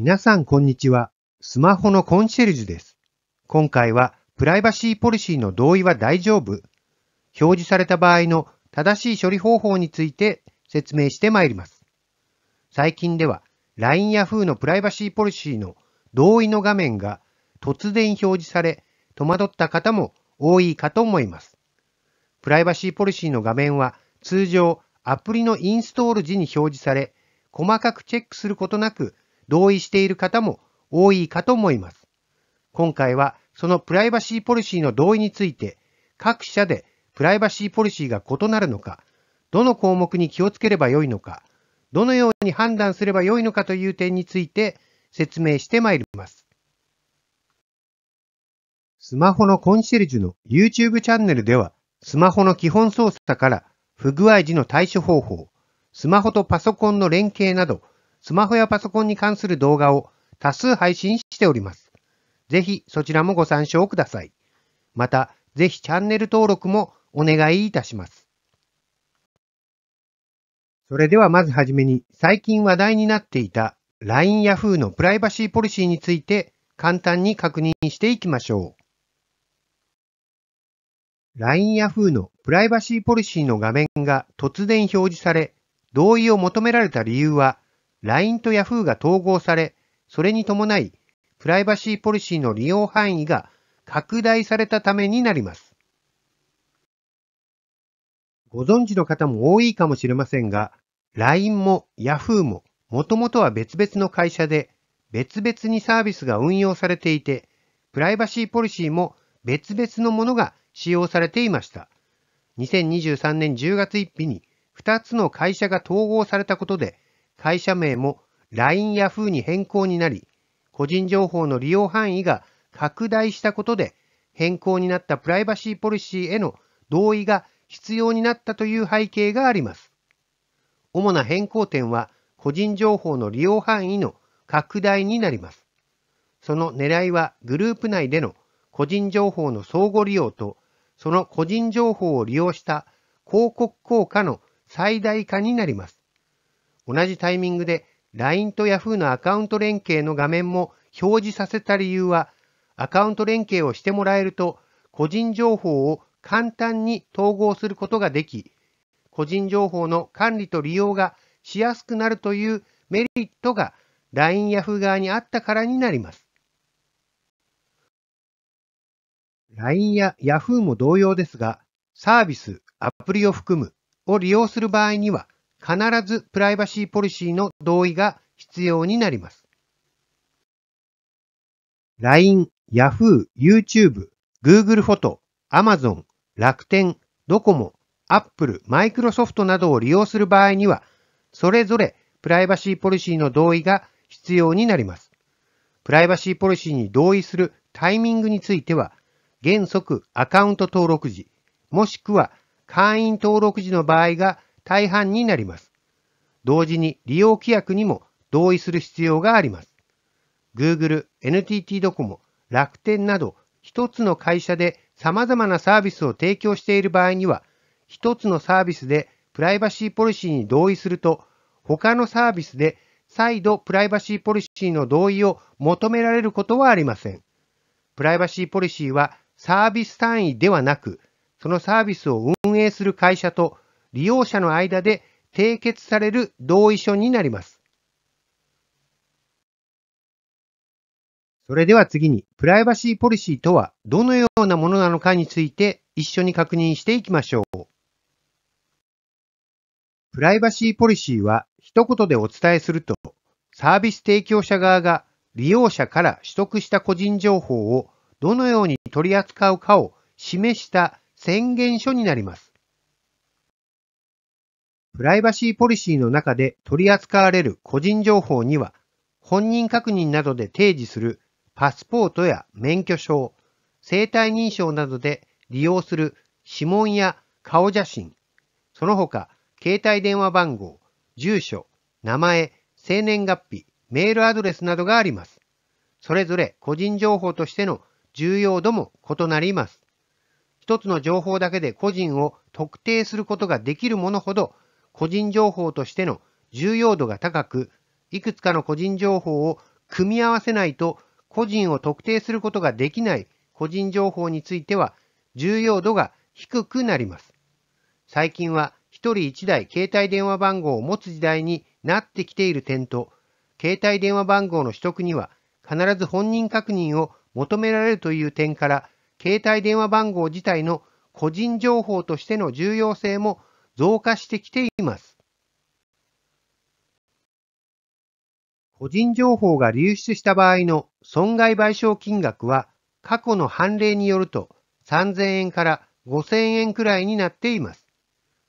皆さんこんにちは。スマホのコンシェルジュです。今回はプライバシーポリシーの同意は大丈夫表示された場合の正しい処理方法について説明してまいります。最近では LINE や Foo のプライバシーポリシーの同意の画面が突然表示され戸惑った方も多いかと思います。プライバシーポリシーの画面は通常アプリのインストール時に表示され細かくチェックすることなく同意している方も多いかと思います。今回はそのプライバシーポリシーの同意について、各社でプライバシーポリシーが異なるのか、どの項目に気をつければよいのか、どのように判断すればよいのかという点について説明してまいります。スマホのコンシェルジュの YouTube チャンネルでは、スマホの基本操作から不具合時の対処方法、スマホとパソコンの連携など、スマホやパソコンに関する動画を多数配信しております。ぜひそちらもご参照ください。また、ぜひチャンネル登録もお願いいたします。それではまずはじめに、最近話題になっていた LINE Yahoo のプライバシーポリシーについて簡単に確認していきましょう。LINE Yahoo のプライバシーポリシーの画面が突然表示され、同意を求められた理由は、LINE と Yahoo が統合され、それに伴い、プライバシーポリシーの利用範囲が拡大されたためになります。ご存知の方も多いかもしれませんが、LINE も Yahoo ももともとは別々の会社で、別々にサービスが運用されていて、プライバシーポリシーも別々のものが使用されていました。2023年10月1日に2つの会社が統合されたことで、会社名も LINE や Yahoo に変更になり、個人情報の利用範囲が拡大したことで、変更になったプライバシーポリシーへの同意が必要になったという背景があります。主な変更点は、個人情報の利用範囲の拡大になります。その狙いは、グループ内での個人情報の相互利用と、その個人情報を利用した広告効果の最大化になります。同じタイミングで LINE と Yahoo のアカウント連携の画面も表示させた理由は、アカウント連携をしてもらえると、個人情報を簡単に統合することができ、個人情報の管理と利用がしやすくなるというメリットが LINE ヤフー側にあったからになります。LINE や Yahoo も同様ですが、サービス、アプリを含むを利用する場合には、必ずプライバシーポリシーの同意が必要になります。LINE、Yahoo、YouTube、Google フォト、Amazon、楽天、ドコモ、Apple、Microsoft などを利用する場合には、それぞれプライバシーポリシーの同意が必要になります。プライバシーポリシーに同意するタイミングについては、原則アカウント登録時、もしくは会員登録時の場合が大半になります。同時に利用規約にも同意する必要があります。Google、NTT ドコモ、楽天など一つの会社で様々なサービスを提供している場合には、一つのサービスでプライバシーポリシーに同意すると、他のサービスで再度プライバシーポリシーの同意を求められることはありません。プライバシーポリシーはサービス単位ではなく、そのサービスを運営する会社と利用者の間で締結される同意書になります。それでは次に、プライバシーポリシーとはどのようなものなのかについて一緒に確認していきましょう。プライバシーポリシーは一言でお伝えすると、サービス提供者側が利用者から取得した個人情報をどのように取り扱うかを示した宣言書になります。プライバシーポリシーの中で取り扱われる個人情報には、本人確認などで提示するパスポートや免許証、生体認証などで利用する指紋や顔写真、その他、携帯電話番号、住所、名前、生年月日、メールアドレスなどがあります。それぞれ個人情報としての重要度も異なります。一つの情報だけで個人を特定することができるものほど個人情報としての重要度が高く、いくつかの個人情報を組み合わせないと個人を特定することができない個人情報については重要度が低くなります。最近は1人1台携帯電話番号を持つ時代になってきている点と、携帯電話番号の取得には必ず本人確認を求められるという点から、携帯電話番号自体の個人情報としての重要性も増加してきています。個人情報が流出した場合の損害賠償金額は過去の判例によると3000円から5000円くらいになっています。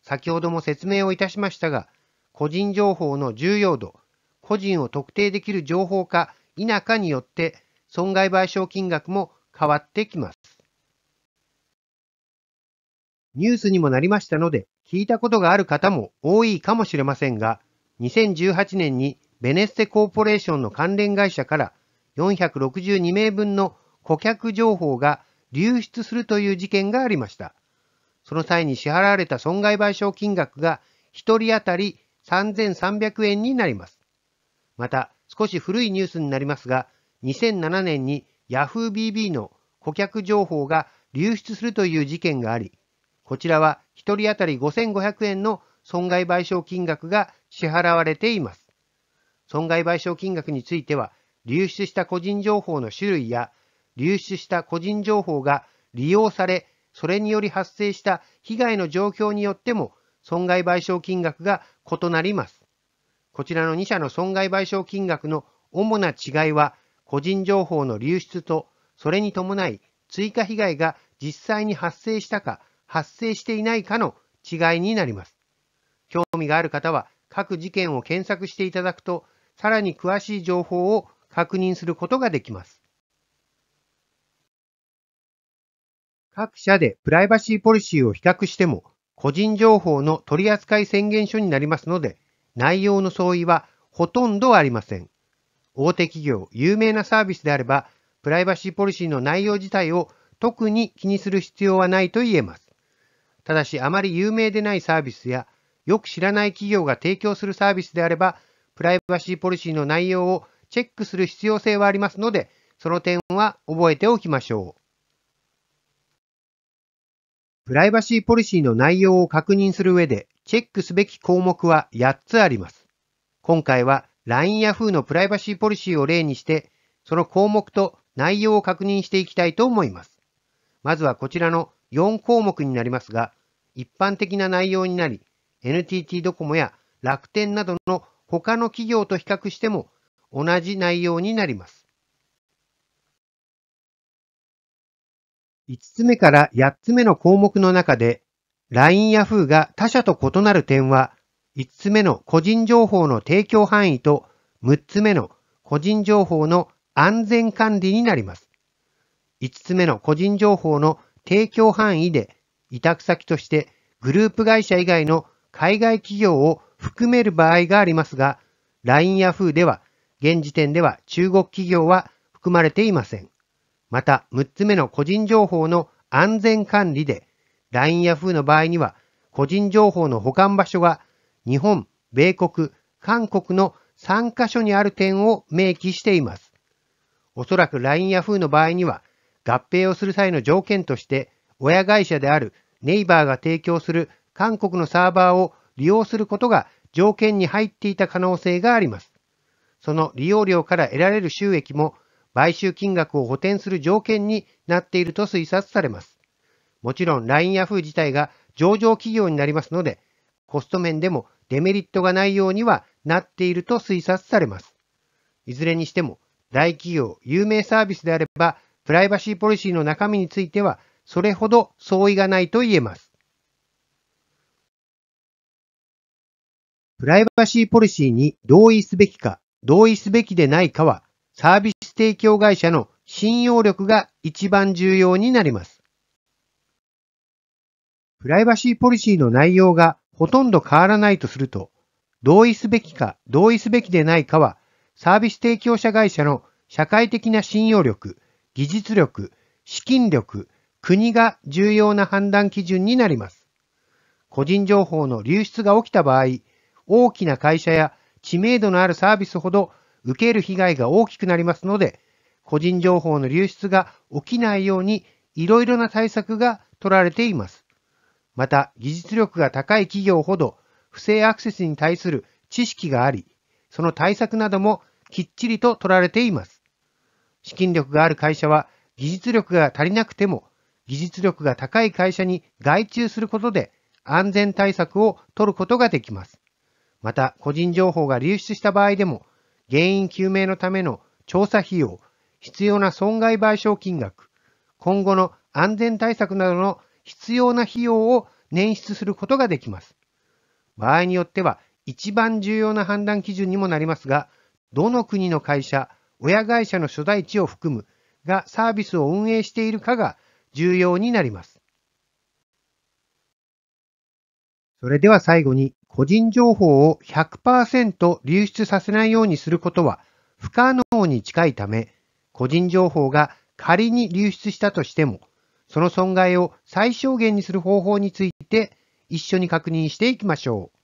先ほども説明をいたしましたが、個人情報の重要度、個人を特定できる情報か否かによって損害賠償金額も変わってきます。ニュースにもなりましたので、聞いたことがある方も多いかもしれませんが、2018年にベネッセコーポレーションの関連会社から462名分の顧客情報が流出するという事件がありました。その際に支払われた損害賠償金額が1人当たり3300円になります。また、少し古いニュースになりますが、2007年に YahooBB の顧客情報が流出するという事件があり、こちらは1人当たり5500円の損害賠償金額が支払われています。損害賠償金額については、流出した個人情報の種類や、流出した個人情報が利用され、それにより発生した被害の状況によっても、損害賠償金額が異なります。こちらの2社の損害賠償金額の主な違いは、個人情報の流出と、それに伴い追加被害が実際に発生したか、発生していないかの違いになります。興味がある方は各事件を検索していただくと、さらに詳しい情報を確認することができます。各社でプライバシーポリシーを比較しても、個人情報の取扱い宣言書になりますので、内容の相違はほとんどありません。大手企業、有名なサービスであれば、プライバシーポリシーの内容自体を特に気にする必要はないと言えます。ただし、あまり有名でないサービスや、よく知らない企業が提供するサービスであれば、プライバシーポリシーの内容をチェックする必要性はありますので、その点は覚えておきましょう。プライバシーポリシーの内容を確認する上で、チェックすべき項目は8つあります。今回は LINE や Foo のプライバシーポリシーを例にして、その項目と内容を確認していきたいと思います。まずはこちらの4項目になりますが、一般的な内容になり、NTT ドコモや楽天などの他の企業と比較しても同じ内容になります。5つ目から8つ目の項目の中で、LINE や f ーが他社と異なる点は、5つ目の個人情報の提供範囲と6つ目の個人情報の安全管理になります。5つ目の個人情報の提供範囲で委託先としてグループ会社以外の海外企業を含める場合がありますが、LINE ヤフーでは現時点では中国企業は含まれていません。また、6つ目の個人情報の安全管理で、LINE ヤフーの場合には、個人情報の保管場所が日本、米国、韓国の3カ所にある点を明記しています。おそらく LINE ヤフーの場合には、合併をする際の条件として、親会社であるネイバーが提供する韓国のサーバーを利用することが条件に入っていた可能性があります。その利用料から得られる収益も買収金額を補填する条件になっていると推察されます。もちろん LINE ヤフー自体が上場企業になりますので、コスト面でもデメリットがないようにはなっていると推察されます。いずれにしても、大企業、有名サービスであれば、プライバシーポリシーの中身についてはそれほど相違がないと言えます。プライバシーポリシーに同意すべきか、同意すべきでないかは、サービス提供会社の信用力が一番重要になります。プライバシーポリシーの内容がほとんど変わらないとすると、同意すべきか同意すべきでないかは、サービス提供者会社の社会的な信用力、技術力、資金力、国が重要な判断基準になります。個人情報の流出が起きた場合、大きな会社や知名度のあるサービスほど受ける被害が大きくなりますので、個人情報の流出が起きないようにいろいろな対策が取られています。また、技術力が高い企業ほど不正アクセスに対する知識があり、その対策などもきっちりと取られています。資金力がある会社は技術力が足りなくても技術力が高い会社に外注することで安全対策を取ることができます。また、個人情報が流出した場合でも、原因究明のための調査費用、必要な損害賠償金額、今後の安全対策などの必要な費用を捻出することができます。場合によっては、一番重要な判断基準にもなりますが、どの国の会社、親会社の所在地を含むがサービスを運営しているかが重要になります。それでは最後に、個人情報を100%流出させないようにすることは不可能に近いため、個人情報が仮に流出したとしても、その損害を最小限にする方法について一緒に確認していきましょう。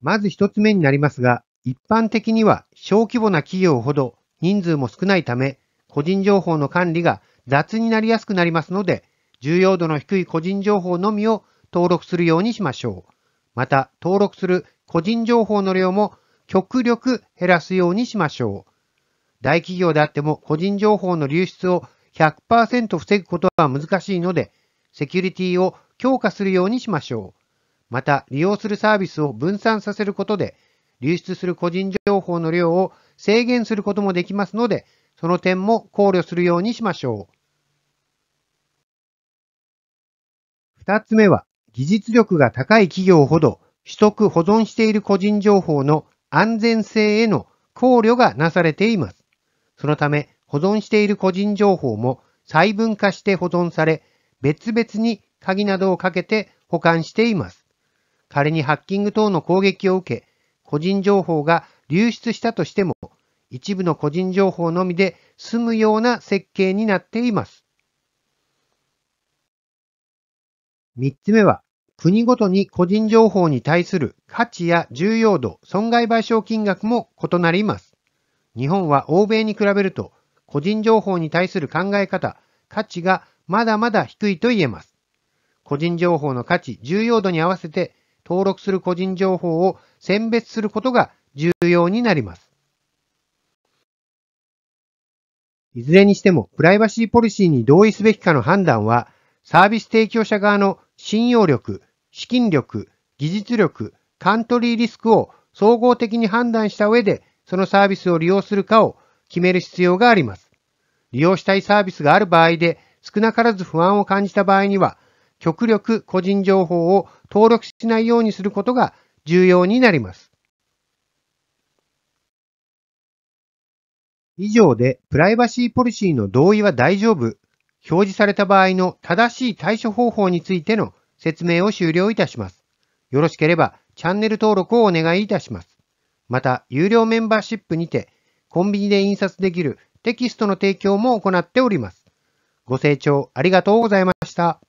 まず一つ目になりますが、一般的には小規模な企業ほど人数も少ないため、個人情報の管理が雑になりやすくなりますので、重要度の低い個人情報のみを登録するようにしましょう。また、登録する個人情報の量も極力減らすようにしましょう。大企業であっても個人情報の流出を100%防ぐことは難しいので、セキュリティを強化するようにしましょう。また、利用するサービスを分散させることで、流出する個人情報の量を制限することもできますので、その点も考慮するようにしましょう。2つ目は、技術力が高い企業ほど取得保存している個人情報の安全性への考慮がなされています。そのため、保存している個人情報も細分化して保存され、別々に鍵などをかけて保管しています。仮にハッキング等の攻撃を受け、個人情報が流出したとしても、一部の個人情報のみで済むような設計になっています。3つ目は、国ごとに個人情報に対する価値や重要度、損害賠償金額も異なります。日本は欧米に比べると、個人情報に対する考え方、価値がまだまだ低いと言えます。個人情報の価値、重要度に合わせて、登録する個人情報を選別することが重要になります。いずれにしてもプライバシーポリシーに同意すべきかの判断は、サービス提供者側の信用力、資金力、技術力、カントリーリスクを総合的に判断した上で、そのサービスを利用するかを決める必要があります。利用したいサービスがある場合で、少なからず不安を感じた場合には、極力個人情報を登録しないようにすることが重要になります。以上でプライバシーポリシーの同意は大丈夫、表示された場合の正しい対処方法についての説明を終了いたします。よろしければチャンネル登録をお願いいたします。また、有料メンバーシップにて、コンビニで印刷できるテキストの提供も行っております。ご清聴ありがとうございました。